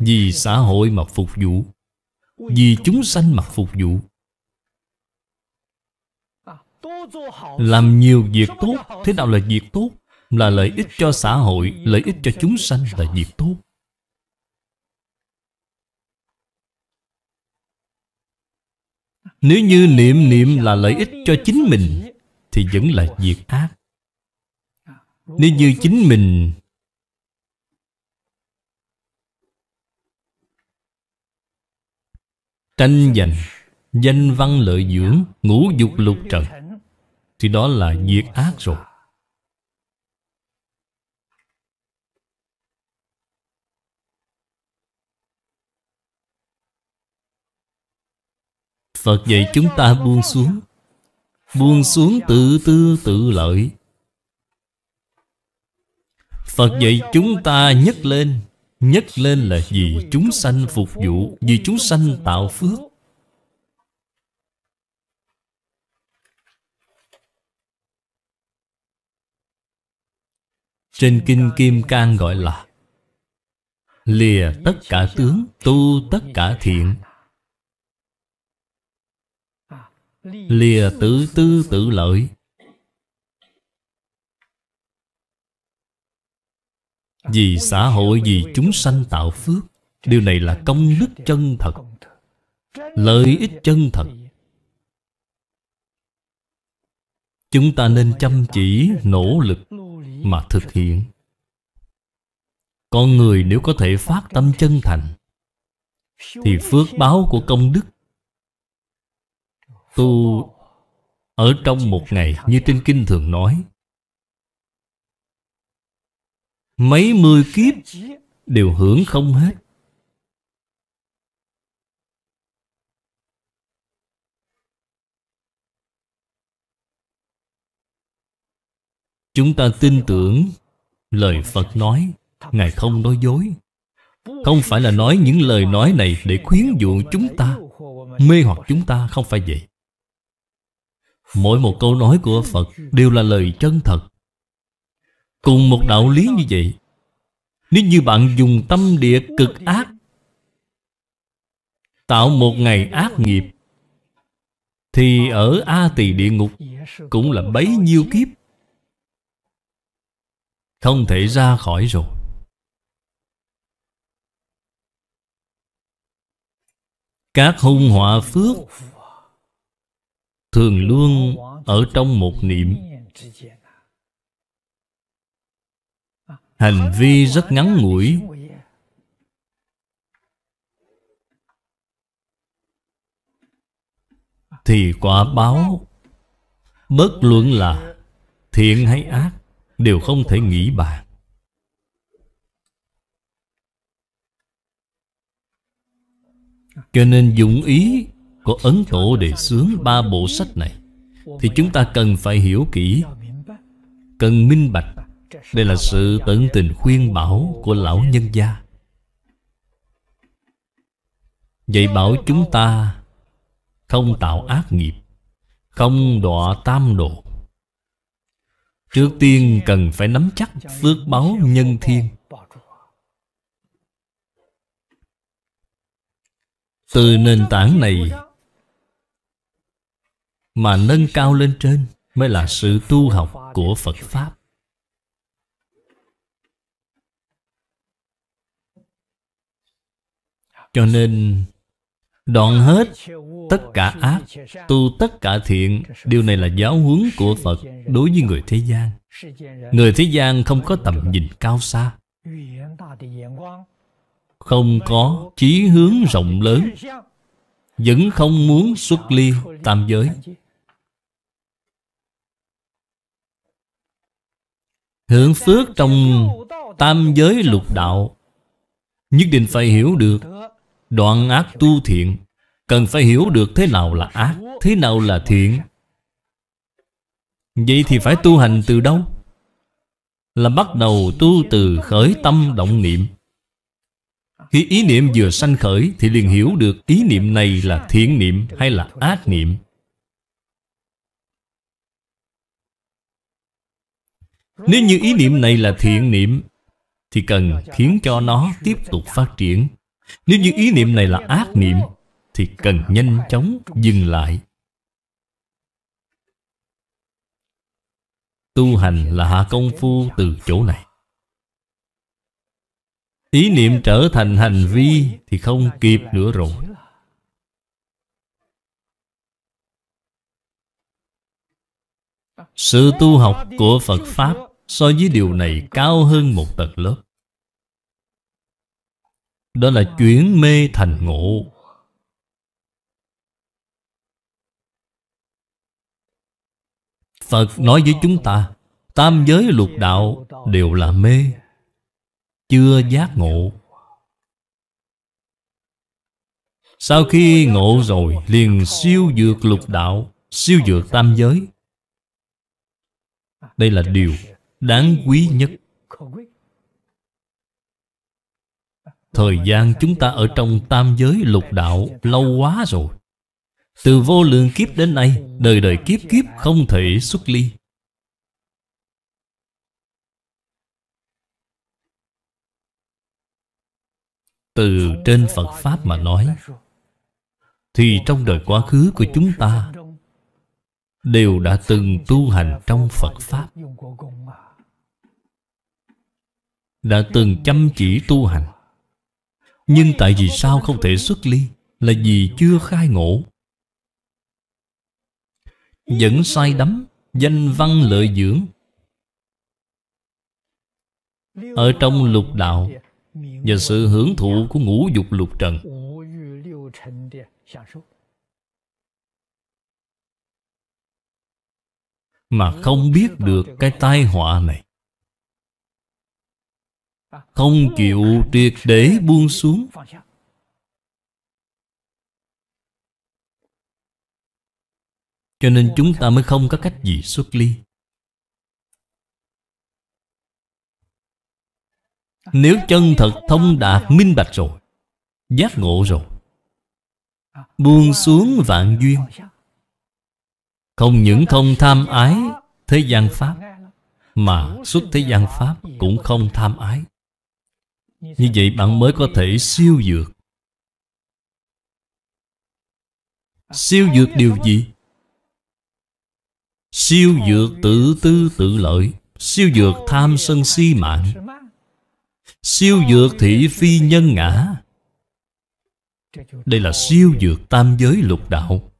Vì xã hội mà phục vụ Vì chúng sanh mà phục vụ Làm nhiều việc tốt Thế nào là việc tốt? Là lợi ích cho xã hội Lợi ích cho chúng sanh là việc tốt Nếu như niệm niệm là lợi ích cho chính mình Thì vẫn là việc ác Nếu như chính mình tranh giành danh văn lợi dưỡng ngũ dục lục trần thì đó là diệt ác rồi Phật dạy chúng ta buông xuống Buông xuống tự tư tự lợi Phật dạy chúng ta nhấc lên Nhất lên là vì chúng sanh phục vụ Vì chúng sanh tạo phước Trên Kinh Kim Cang gọi là Lìa tất cả tướng Tu tất cả thiện Lìa tự tư tự lợi Vì xã hội vì chúng sanh tạo phước Điều này là công đức chân thật Lợi ích chân thật Chúng ta nên chăm chỉ, nỗ lực Mà thực hiện Con người nếu có thể phát tâm chân thành Thì phước báo của công đức Tu ở trong một ngày Như trên kinh thường nói mấy mươi kiếp đều hưởng không hết chúng ta tin tưởng lời phật nói ngài không nói dối không phải là nói những lời nói này để khuyến dụ chúng ta mê hoặc chúng ta không phải vậy mỗi một câu nói của phật đều là lời chân thật Cùng một đạo lý như vậy Nếu như bạn dùng tâm địa cực ác Tạo một ngày ác nghiệp Thì ở A Tỳ địa ngục Cũng là bấy nhiêu kiếp Không thể ra khỏi rồi Các hung họa phước Thường luôn ở trong một niệm hành vi rất ngắn ngủi thì quả báo bất luận là thiện hay ác đều không thể nghĩ bàn cho nên dụng ý của ấn tổ đề xướng ba bộ sách này thì chúng ta cần phải hiểu kỹ cần minh bạch đây là sự tận tình khuyên bảo của lão nhân gia Vậy bảo chúng ta Không tạo ác nghiệp Không đọa tam độ Trước tiên cần phải nắm chắc phước báo nhân thiên Từ nền tảng này Mà nâng cao lên trên Mới là sự tu học của Phật Pháp Cho nên Đoạn hết tất cả ác Tu tất cả thiện Điều này là giáo huấn của Phật Đối với người thế gian Người thế gian không có tầm nhìn cao xa Không có chí hướng rộng lớn Vẫn không muốn xuất ly tam giới Hưởng phước trong tam giới lục đạo Nhất định phải hiểu được Đoạn ác tu thiện Cần phải hiểu được thế nào là ác Thế nào là thiện Vậy thì phải tu hành từ đâu? Là bắt đầu tu từ khởi tâm động niệm Khi ý niệm vừa sanh khởi Thì liền hiểu được ý niệm này là thiện niệm hay là ác niệm Nếu như ý niệm này là thiện niệm Thì cần khiến cho nó tiếp tục phát triển nếu như ý niệm này là ác niệm Thì cần nhanh chóng dừng lại Tu hành là hạ công phu từ chỗ này Ý niệm trở thành hành vi Thì không kịp nữa rồi Sự tu học của Phật Pháp So với điều này cao hơn một tầng lớp đó là chuyển mê thành ngộ Phật nói với chúng ta Tam giới lục đạo đều là mê Chưa giác ngộ Sau khi ngộ rồi liền siêu vượt lục đạo Siêu vượt tam giới Đây là điều đáng quý nhất Thời gian chúng ta ở trong tam giới lục đạo lâu quá rồi Từ vô lượng kiếp đến nay Đời đời kiếp kiếp không thể xuất ly Từ trên Phật Pháp mà nói Thì trong đời quá khứ của chúng ta Đều đã từng tu hành trong Phật Pháp Đã từng chăm chỉ tu hành nhưng tại vì sao không thể xuất ly Là vì chưa khai ngộ Vẫn sai đắm Danh văn lợi dưỡng Ở trong lục đạo Và sự hưởng thụ của ngũ dục lục trần Mà không biết được cái tai họa này không chịu triệt để buông xuống cho nên chúng ta mới không có cách gì xuất ly nếu chân thật thông đạt minh bạch rồi giác ngộ rồi buông xuống vạn duyên không những không tham ái thế gian pháp mà xuất thế gian pháp cũng không tham ái như vậy bạn mới có thể siêu dược Siêu dược điều gì? Siêu dược tự tư tự lợi Siêu dược tham sân si mạng Siêu dược thị phi nhân ngã Đây là siêu dược tam giới lục đạo